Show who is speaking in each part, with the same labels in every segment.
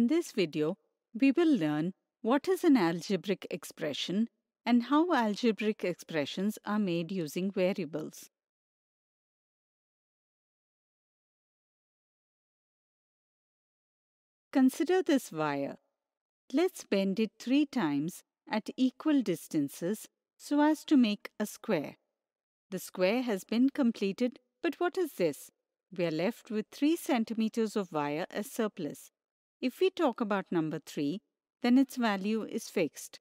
Speaker 1: In this video, we will learn what is an algebraic expression and how algebraic expressions are made using variables. Consider this wire. Let's bend it three times at equal distances so as to make a square. The square has been completed, but what is this? We are left with 3 centimeters of wire as surplus. If we talk about number 3, then its value is fixed.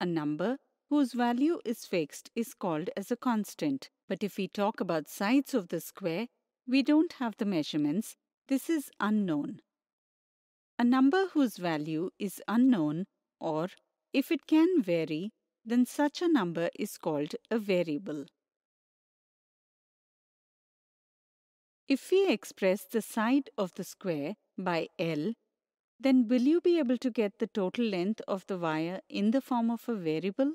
Speaker 1: A number whose value is fixed is called as a constant. But if we talk about sides of the square, we don't have the measurements. This is unknown. A number whose value is unknown or if it can vary, then such a number is called a variable. If we express the side of the square by L, then will you be able to get the total length of the wire in the form of a variable?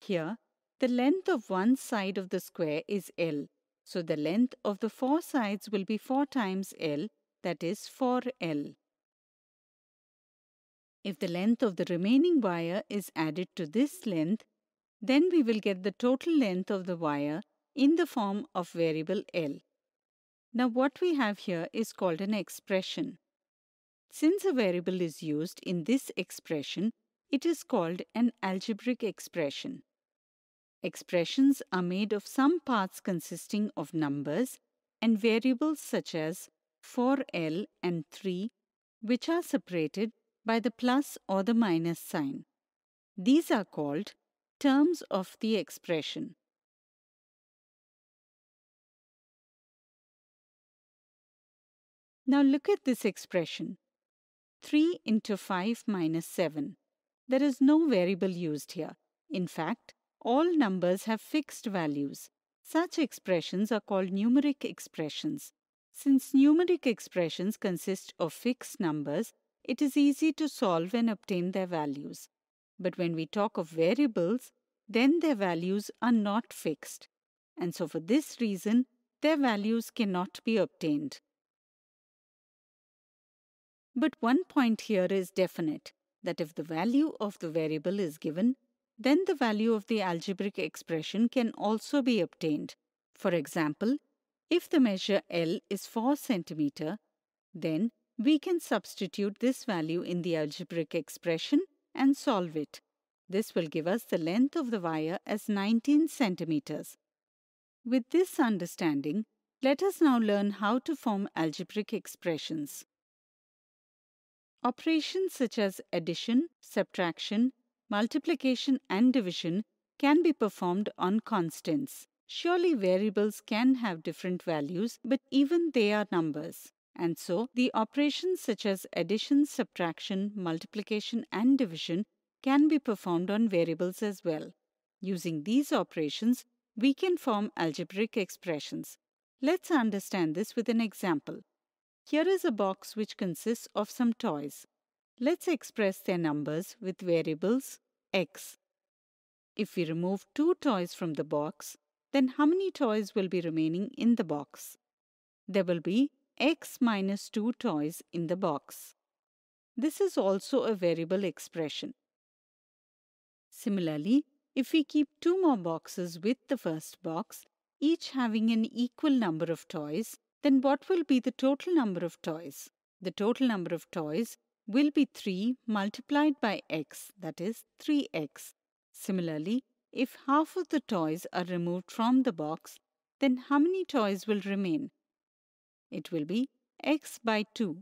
Speaker 1: Here, the length of one side of the square is L, so the length of the four sides will be 4 times L, that is 4L. If the length of the remaining wire is added to this length, then we will get the total length of the wire in the form of variable L. Now what we have here is called an expression. Since a variable is used in this expression, it is called an algebraic expression. Expressions are made of some parts consisting of numbers and variables such as 4L and 3, which are separated by the plus or the minus sign. These are called terms of the expression. Now look at this expression. 3 into 5 minus 7. There is no variable used here. In fact, all numbers have fixed values. Such expressions are called numeric expressions. Since numeric expressions consist of fixed numbers, it is easy to solve and obtain their values. But when we talk of variables, then their values are not fixed. And so for this reason, their values cannot be obtained. But one point here is definite, that if the value of the variable is given, then the value of the algebraic expression can also be obtained. For example, if the measure L is 4 cm, then we can substitute this value in the algebraic expression and solve it. This will give us the length of the wire as 19 centimeters. With this understanding, let us now learn how to form algebraic expressions. Operations such as addition, subtraction, multiplication and division can be performed on constants. Surely variables can have different values, but even they are numbers. And so, the operations such as addition, subtraction, multiplication and division can be performed on variables as well. Using these operations, we can form algebraic expressions. Let's understand this with an example. Here is a box which consists of some toys. Let's express their numbers with variables x. If we remove two toys from the box, then how many toys will be remaining in the box? There will be x minus 2 toys in the box. This is also a variable expression. Similarly, if we keep two more boxes with the first box, each having an equal number of toys, then what will be the total number of toys? The total number of toys will be 3 multiplied by x, that is 3x. Similarly, if half of the toys are removed from the box, then how many toys will remain? It will be x by 2.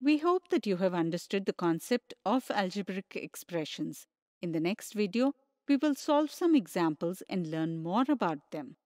Speaker 1: We hope that you have understood the concept of algebraic expressions. In the next video, we will solve some examples and learn more about them.